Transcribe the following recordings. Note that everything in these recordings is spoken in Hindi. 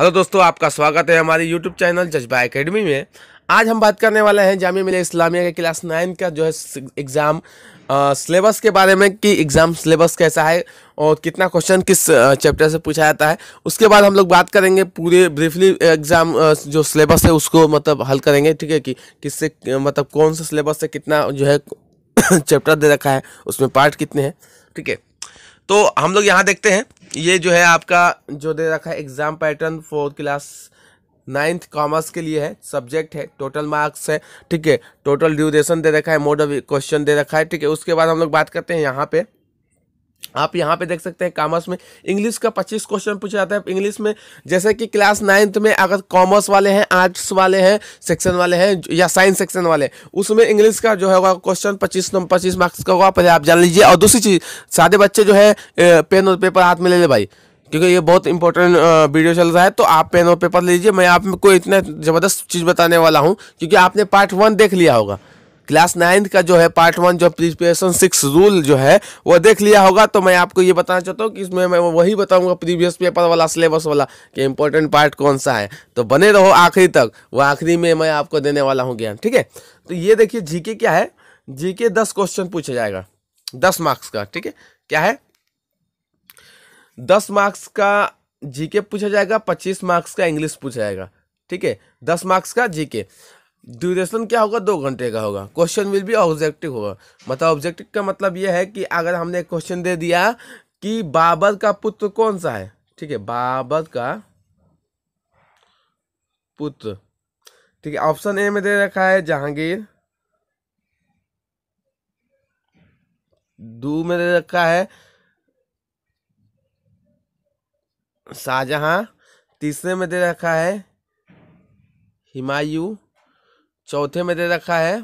हेलो दोस्तों आपका स्वागत है हमारे यूट्यूब चैनल जज्बा एकेडमी में आज हम बात करने वाले हैं जामिया मिले इस्लामिया के क्लास नाइन का जो है एग्ज़ाम सिलेबस के बारे में कि एग्ज़ाम सिलेबस कैसा है और कितना क्वेश्चन किस चैप्टर से पूछा जाता है उसके बाद हम लोग बात करेंगे पूरे ब्रीफली एग्ज़ाम जो सिलेबस है उसको मतलब हल करेंगे ठीक है कि किससे मतलब कौन सा सिलेबस से कितना जो है चैप्टर दे रखा है उसमें पार्ट कितने हैं ठीक है तो हम लोग यहाँ देखते हैं ये जो है आपका जो दे रखा है exam pattern fourth class ninth commerce के लिए है सब्जेक्ट है टोटल मार्क्स है ठीक है टोटल ड्यूरेशन दे रखा है मोड ऑफ क्वेश्चन दे रखा है ठीक है उसके बाद हम लोग बात करते हैं यहाँ पे आप यहाँ पे देख सकते हैं कॉमर्स में इंग्लिश का 25 क्वेश्चन पूछा जाता है इंग्लिश में जैसे कि क्लास नाइन्थ में अगर कॉमर्स वाले हैं आर्ट्स वाले हैं सेक्शन वाले हैं या साइंस सेक्शन वाले उसमें इंग्लिश का जो होगा क्वेश्चन 25 नंबर 25 मार्क्स का होगा पहले आप जान लीजिए और दूसरी चीज़ सादे बच्चे जो है पेन और पेपर हाथ में ले ले भाई क्योंकि ये बहुत इंपॉर्टेंट वीडियो चल रहा है तो आप पेन और पेपर ले लीजिए मैं आपको इतना ज़बरदस्त चीज़ बताने वाला हूँ क्योंकि आपने पार्ट वन देख लिया होगा क्लास नाइन्थ का जो है पार्ट वन जो प्रीपरेशन सिक्स रूल जो है वो देख लिया होगा तो मैं आपको ये बताना चाहता हूँ कि इसमें मैं वही बताऊँगा प्रीवियस पेपर वाला सिलेबस वाला कि इंपॉर्टेंट पार्ट कौन सा है तो बने रहो आखिरी तक वो आखिरी में मैं आपको देने वाला हूँ ज्ञान ठीक है तो ये देखिए जीके क्या है जीके दस क्वेश्चन पूछा जाएगा दस मार्क्स का ठीक है क्या है दस मार्क्स का जीके पूछा जाएगा पच्चीस मार्क्स का इंग्लिश पूछा जाएगा ठीक है दस मार्क्स का जीके ड्यूरेशन क्या होगा दो घंटे का होगा क्वेश्चन विल भी ऑब्जेक्टिव होगा मतलब ऑब्जेक्टिव का मतलब यह है कि अगर हमने क्वेश्चन दे दिया कि बाबर का पुत्र कौन सा है ठीक है बाबर का पुत्र ठीक है ऑप्शन ए में दे रखा है जहांगीर दू में दे रखा है शाहजहां तीसरे में दे रखा है हिमायू चौथे में दे रखा है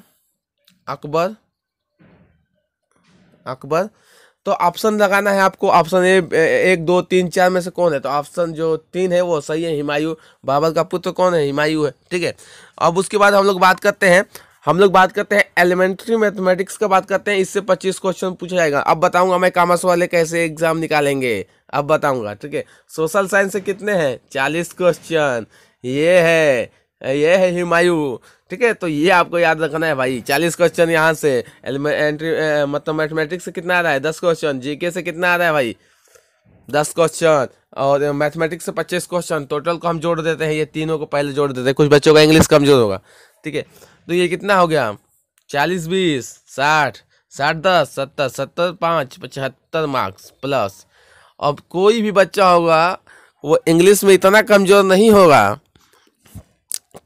अकबर अकबर तो ऑप्शन लगाना है आपको ऑप्शन ए एक दो तीन चार में से कौन है तो ऑप्शन जो तीन है वो सही है हिमायू बाबर का पुत्र कौन है हिमायू है ठीक है अब उसके बाद हम लोग बात करते हैं हम लोग बात करते हैं एलिमेंट्री मैथमेटिक्स का बात करते हैं इससे पच्चीस क्वेश्चन पूछा जाएगा अब बताऊंगा मैं कॉमर्स वाले कैसे एग्जाम निकालेंगे अब बताऊंगा ठीक है सोशल साइंस से कितने हैं चालीस क्वेश्चन ये है ये है हिमायू ठीक है तो ये आपको याद रखना है भाई चालीस क्वेश्चन यहाँ से एंट्री मतलब मैथमेटिक्स से कितना आ रहा है दस क्वेश्चन जीके से कितना आ रहा है भाई दस क्वेश्चन और मैथमेटिक्स से पच्चीस क्वेश्चन टोटल को हम जोड़ देते हैं ये तीनों को पहले जोड़ देते हैं कुछ बच्चों का इंग्लिश कमजोर होगा ठीक है तो ये कितना हो गया चालीस बीस साठ साठ दस सत्तर सत्तर पाँच पचहत्तर मार्क्स प्लस अब कोई भी बच्चा होगा वो इंग्लिश में इतना कमज़ोर नहीं होगा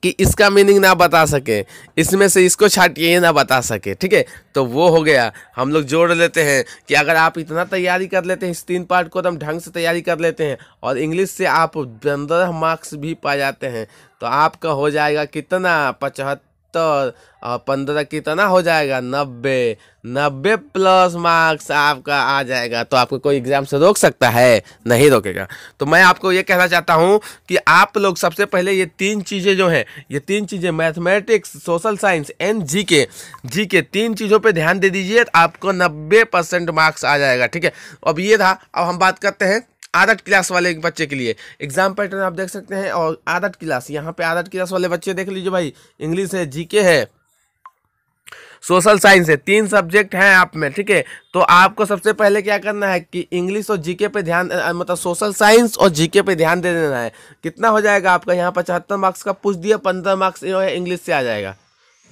कि इसका मीनिंग ना बता सके इसमें से इसको छाटिए ना बता सके ठीक है तो वो हो गया हम लोग जोड़ लेते हैं कि अगर आप इतना तैयारी कर लेते हैं इस तीन पार्ट को एकदम तो ढंग से तैयारी कर लेते हैं और इंग्लिश से आप पंद्रह मार्क्स भी पा जाते हैं तो आपका हो जाएगा कितना पचहत्तर सत्तर तो, और पंद्रह कितना हो जाएगा नब्बे नब्बे प्लस मार्क्स आपका आ जाएगा तो आपको कोई एग्ज़ाम से रोक सकता है नहीं रोकेगा तो मैं आपको ये कहना चाहता हूँ कि आप लोग सबसे पहले ये तीन चीज़ें जो हैं ये तीन चीज़ें mathematics social science and G K G के तीन चीज़ों पे ध्यान दे दीजिए आपको नब्बे परसेंट मार्क्स आ जाएगा ठीक है अब ये था अब हम बात करते हैं आदत क्लास वाले बच्चे के लिए एग्जाम पैटर्न आप देख सकते हैं और आदत क्लास यहाँ पे आदत क्लास वाले बच्चे देख लीजिए भाई इंग्लिश है जीके है सोशल साइंस है तीन सब्जेक्ट हैं आप में ठीक है तो आपको सबसे पहले क्या करना है कि इंग्लिश और जीके पे ध्यान मतलब सोशल साइंस और जीके पे ध्यान दे देना है कितना हो जाएगा आपका यहाँ पचहत्तर मार्क्स का पूछ दिया पंद्रह मार्क्स जो है इंग्लिश से आ जाएगा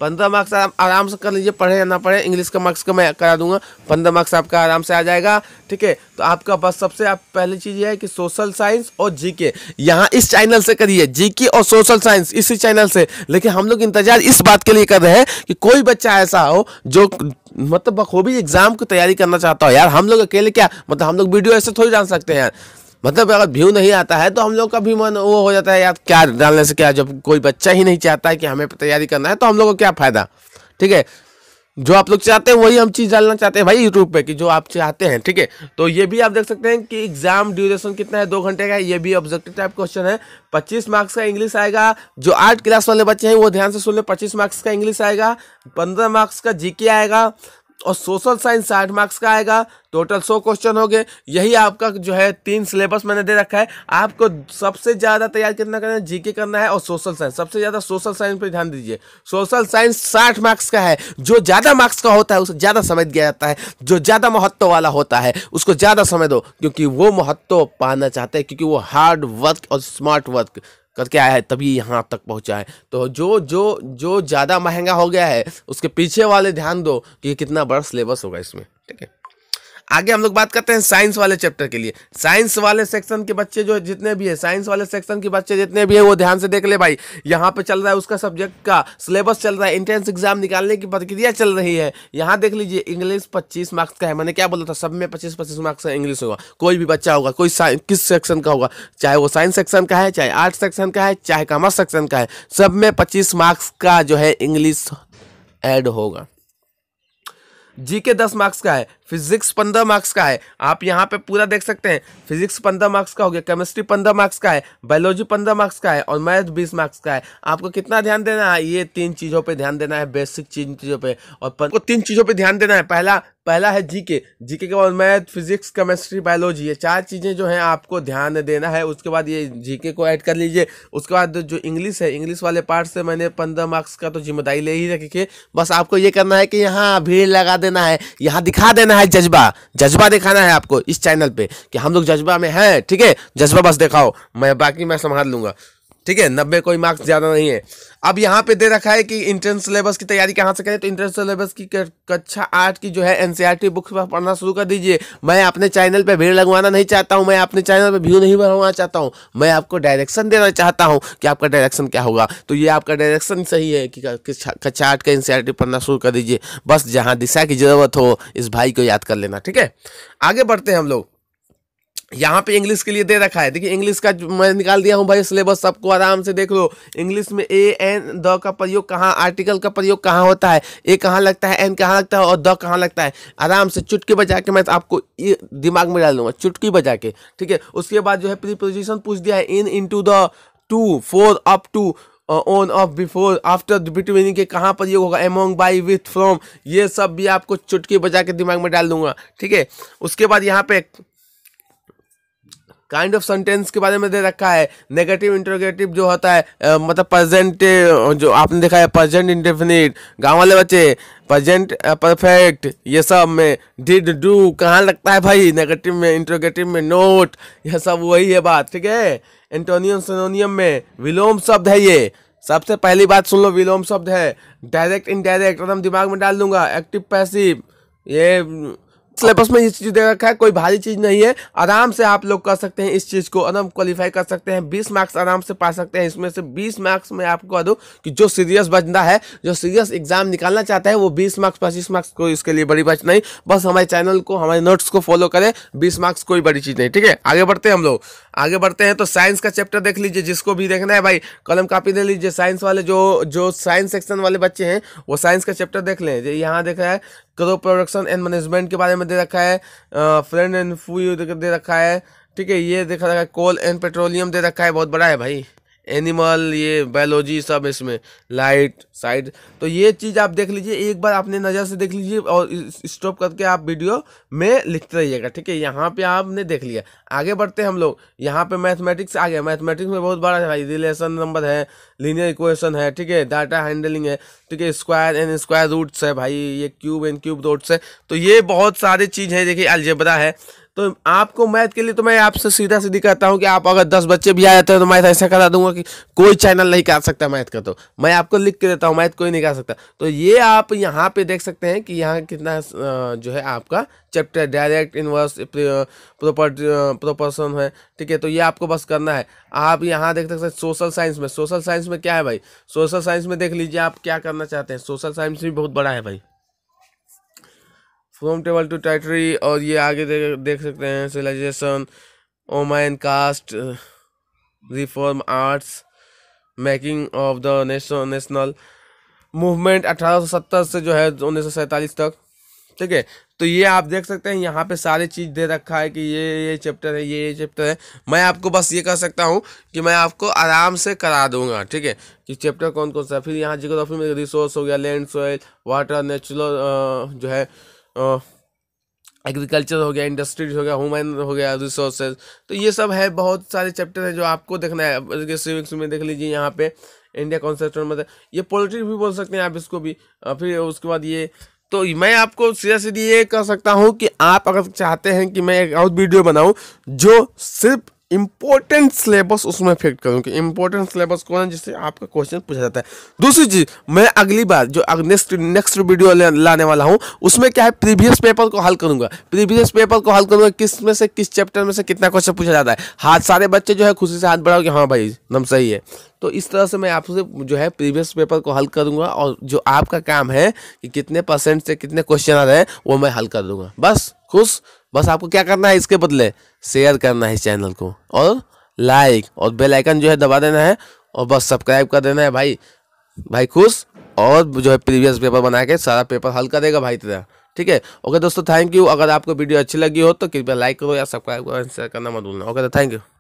पंद्रह मार्क्स आराम से कर लीजिए पढ़े या ना पढ़े इंग्लिश का मार्क्स का मैं करा दूंगा पंद्रह मार्क्स आपका आराम से आ जाएगा ठीक है तो आपका बस सबसे आप पहली चीज़ यह है कि सोशल साइंस और जीके यहाँ इस चैनल से करिए जीके और सोशल साइंस इसी चैनल से लेकिन हम लोग इंतजार इस बात के लिए कर रहे हैं कि कोई बच्चा ऐसा हो जो मतलब बखूबी एग्जाम की तैयारी करना चाहता हो यार हम लोग अकेले क्या मतलब हम लोग वीडियो ऐसे थोड़ी जान सकते हैं यार मतलब अगर व्यू नहीं आता है तो हम लोग का भी मन वो हो जाता है यार क्या डालने से क्या जब कोई बच्चा ही नहीं चाहता है कि हमें तैयारी करना है तो हम लोग को क्या फ़ायदा ठीक है जो आप लोग चाहते हैं वही हम चीज़ डालना चाहते हैं भाई यूट्यूब पे कि जो आप चाहते हैं ठीक है तो ये भी आप देख सकते हैं कि एग्जाम ड्यूरेशन कितना है दो घंटे का ये भी ऑब्जेक्टिव टाइप क्वेश्चन है पच्चीस मार्क्स का इंग्लिश आएगा जो आर्ट क्लास वाले बच्चे हैं वो ध्यान से सुन लें पच्चीस मार्क्स का इंग्लिश आएगा पंद्रह मार्क्स का जीके आएगा और सोशल साइंस साठ मार्क्स का आएगा टोटल सौ क्वेश्चन हो गए यही आपका जो है तीन सिलेबस मैंने दे रखा है आपको सबसे ज़्यादा तैयार कितना करना है जीके करना है और सोशल साइंस सबसे ज़्यादा सोशल साइंस पर ध्यान दीजिए सोशल साइंस साठ मार्क्स का है जो ज़्यादा मार्क्स का होता है उसे ज़्यादा समझ दिया जाता है जो ज़्यादा महत्व वाला होता है उसको ज़्यादा समय दो क्योंकि वो महत्व पाना चाहते हैं क्योंकि वो हार्ड वर्क और स्मार्ट वर्क करके आया है तभी यहाँ तक पहुँचा है तो जो जो जो ज़्यादा महंगा हो गया है उसके पीछे वाले ध्यान दो कि कितना बड़ा सिलेबस होगा इसमें ठीक है आगे हम लोग बात करते हैं साइंस वाले चैप्टर के लिए साइंस वाले सेक्शन के बच्चे जो जितने भी है साइंस वाले सेक्शन के बच्चे जितने भी है वो ध्यान से देख ले भाई यहाँ पे चल रहा है उसका सब्जेक्ट का सिलेबस चल रहा है इंट्रेंस एग्जाम निकालने की प्रक्रिया चल रही है यहाँ देख लीजिए इंग्लिश पच्चीस मार्क्स का है मैंने क्या बोला था सब में पच्चीस पच्चीस मार्क्स का इंग्लिश होगा कोई भी बच्चा होगा कोई किस सेक्शन का होगा चाहे वो साइंस सेक्शन का है चाहे आर्ट्स सेक्शन का है चाहे कॉमर्स सेक्शन का है सब में पच्चीस मार्क्स का जो है इंग्लिश एड होगा जीके दस मार्क्स का है फिजिक्स पंद्रह मार्क्स का है आप यहाँ पे पूरा देख सकते हैं फिजिक्स पंद्रह मार्क्स का हो गया केमिस्ट्री पंद्रह मार्क्स का है बायोलॉजी पंद्रह मार्क्स का है और मैथ बीस मार्क्स का है आपको कितना ध्यान देना है ये तीन चीज़ों पर ध्यान देना है बेसिक चीज़ों पर और आपको तीन चीज़ों पर ध्यान देना है पहला पहला है जीके जीके के बाद मैथ फिजिक्स केमिस्ट्री बायोलॉजी ये चार चीज़ें जो हैं आपको ध्यान देना है उसके बाद ये जीके को ऐड कर लीजिए उसके बाद जो इंग्लिश है इंग्लिश वाले पार्ट से मैंने पंद्रह मार्क्स का तो जिम्मेदारी ले ही रखी बस आपको ये करना है कि यहाँ भीड़ लगा देना है यहाँ दिखा देना है है जज्बा जज्बा दिखाना है आपको इस चैनल पे कि हम लोग जज्बा में हैं ठीक है जज्बा बस दिखाओ मैं बाकी मैं संभाल लूंगा ठीक है नब्बे कोई मार्क्स ज़्यादा नहीं है अब यहाँ पे दे रखा है कि इंट्रेंस सिलेबस की तैयारी कहाँ से करें तो इंट्रेंस सिलेबस की कक्षा आठ की जो है एनसीईआरटी बुक्स e पर पढ़ना शुरू कर दीजिए मैं अपने चैनल पे भीड़ लगवाना नहीं चाहता हूँ मैं अपने चैनल पे व्यू नहीं बढ़वाना चाहता हूँ मैं आपको डायरेक्शन देना चाहता हूँ कि आपका डायरेक्शन क्या होगा तो ये आपका डायरेक्शन सही है कि कक्षा आठ का एन e पढ़ना शुरू कर दीजिए बस जहाँ दिशा की ज़रूरत हो इस भाई को याद कर लेना ठीक है आगे बढ़ते हैं हम लोग यहाँ पे इंग्लिश के लिए दे रखा है देखिए इंग्लिश का मैं निकाल दिया हूँ भाई सिलेबस सबको आराम से देख लो इंग्लिश में ए एन द का प्रयोग कहाँ आर्टिकल का प्रयोग कहाँ होता है ए कहाँ लगता है एन कहाँ लगता है और द कहाँ लगता है आराम से चुटकी बजा के मैं तो आपको दिमाग में डाल दूंगा चुटकी बजा के ठीक है उसके बाद जो है प्रीपोजिशन पूछ दिया है in in the to for up to on off before after between के कहाँ पर होगा एमोंग बाई विथ फ्रॉम ये सब भी आपको चुटकी बजा के दिमाग में डाल दूंगा ठीक है उसके बाद यहाँ पे काइंड ऑफ सेंटेंस के बारे में दे रखा है नेगेटिव इंटरोगेटिव जो होता है uh, मतलब प्रजेंट जो आपने देखा है प्रजेंट इंडेफिनिट गाँव वाले बच्चे प्रजेंट परफेक्ट ये सब में डिड डू कहाँ लगता है भाई नेगेटिव में इंट्रोगेटिव में नोट यह सब वही है बात ठीक है एंटोनियम सोनोनियम में विलोम शब्द है ये सबसे पहली बात सुन लो विलोम शब्द है डायरेक्ट इनडायरेक्ट एकदम दिमाग में डाल दूंगा एक्टिव पैसिव ये सिलेबस में इस चीज दे रखा है कोई भारी चीज नहीं है आराम से आप लोग कर सकते हैं इस चीज को आराम क्वालिफाई कर सकते हैं बीस मार्क्स आराम से पा सकते हैं इसमें से बीस मार्क्स में आपको कह दूँ कि जो सीरियस बचना है जो सीरियस एग्जाम निकालना चाहता है वो बीस मार्क्स पच्चीस मार्क्स को इसके लिए बड़ी बात नहीं बस हमारे चैनल को हमारे नोट्स को फॉलो करें बीस मार्क्स कोई बड़ी चीज नहीं ठीक है आगे बढ़ते हैं हम लोग आगे बढ़ते हैं तो साइंस का चैप्टर देख लीजिए जिसको भी देखना है भाई कलम कापी ले लीजिए साइंस वाले जो जो साइंस सेक्शन वाले बच्चे हैं वो साइंस का चैप्टर देख लें यहाँ देख रहा है करो प्रोडक्शन एंड मैनेजमेंट के बारे में दे रखा है फ्रेंड एंड फू दे रखा है ठीक है ये देखा रखा है कोल एंड पेट्रोलियम दे रखा है बहुत बड़ा है भाई एनिमल ये बायोलॉजी सब इसमें लाइट साइड तो ये चीज़ आप देख लीजिए एक बार आपने नज़र से देख लीजिए और स्टॉप करके आप वीडियो में लिखते रहिएगा ठीक है यहाँ पे आपने देख लिया आगे बढ़ते हम लोग यहाँ पे मैथमेटिक्स आ गया मैथमेटिक्स में बहुत बड़ा है भाई रिलेशन नंबर है लीनियर इक्वेशन है ठीक है डाटा हैंडलिंग है ठीक है स्क्वायर एंड स्क्वायर रूट्स है भाई ये क्यूब एंड क्यूब रूट्स है तो ये बहुत सारी चीज़ है देखिए अलजेबरा है तो आपको मैथ के लिए तो मैं आपसे सीधा सीधी कहता हूँ कि आप अगर दस बच्चे भी आ जाते हैं तो मैथ ऐसा करा दूंगा कि कोई चैनल नहीं कर सकता मैथ का तो मैं आपको लिख के देता हूँ मैथ कोई नहीं कर सकता तो ये आप यहाँ पे देख सकते हैं कि यहाँ कितना जो है आपका chapter direct inverse proper proportion है ठीक है तो ये आपको बस करना है आप यहाँ देख सकते हैं सोशल साइंस में सोशल साइंस में क्या है भाई सोशल साइंस में देख लीजिए आप क्या करना चाहते हैं सोशल साइंस भी बहुत बड़ा है भाई फ्रॉम टेबल टू टाइटरी और ये आगे दे, देख सकते हैं civilization woman caste reform arts making of the nation national movement अठारह से जो है उन्नीस तक ठीक है तो ये आप देख सकते हैं यहाँ पे सारी चीज़ दे रखा है कि ये ये चैप्टर है ये ये चैप्टर है मैं आपको बस ये कह सकता हूँ कि मैं आपको आराम से करा दूंगा ठीक है कि चैप्टर कौन कौन सा फिर यहाँ जियोग्राफी में रिसोर्स हो गया लैंड सोइल वाटर नेचुरल जो है एग्रीकल्चर हो गया इंडस्ट्रीज हो गया ह्यूमन हो गया रिसोर्सेज तो ये सब है बहुत सारे चैप्टर हैं जो आपको देखना है सिविक्स में देख लीजिए यहाँ पे इंडिया कॉन्सेप्ट मतलब ये पॉलिटिक्स भी बोल सकते हैं आप इसको भी फिर उसके बाद ये तो मैं आपको सीधा सीधी ये कह सकता हूँ कि आप अगर चाहते हैं कि मैं एक और वीडियो बनाऊँ जो सिर्फ इम्पोर्टेंट सिलेबस उसमें फिट करूँ कि इंपॉर्टेंट सिलेबस कौन है जिससे आपका क्वेश्चन पूछा जाता है दूसरी चीज़ मैं अगली बार जो नेक्स्ट नेक्स्ट वीडियो लाने वाला हूँ उसमें क्या है प्रीवियस पेपर को हल करूंगा प्रीवियस पेपर को हल करूंगा किस में से किस चैप्टर में से कितना क्वेश्चन पूछा जाता है हाथ सारे बच्चे जो है खुशी से हाथ बढ़ाओ कि हाँ भाई नम सही है तो इस तरह से मैं आपसे जो है प्रीवियस पेपर को हल करूंगा और जो आपका काम है कि कितने परसेंट से कितने क्वेश्चन आ रहे हैं वो मैं हल कर दूंगा बस खुश बस आपको क्या करना है इसके बदले शेयर करना है इस चैनल को और लाइक और बेल आइकन जो है दबा देना है और बस सब्सक्राइब कर देना है भाई भाई खुश और जो है प्रीवियस पेपर बना के सारा पेपर हल करेगा भाई तेरा ठीक है ओके दोस्तों थैंक यू अगर आपको वीडियो अच्छी लगी हो तो कृपया लाइक करो या सब्सक्राइब करो शेयर करना मत भूलना ओके तो थैंक यू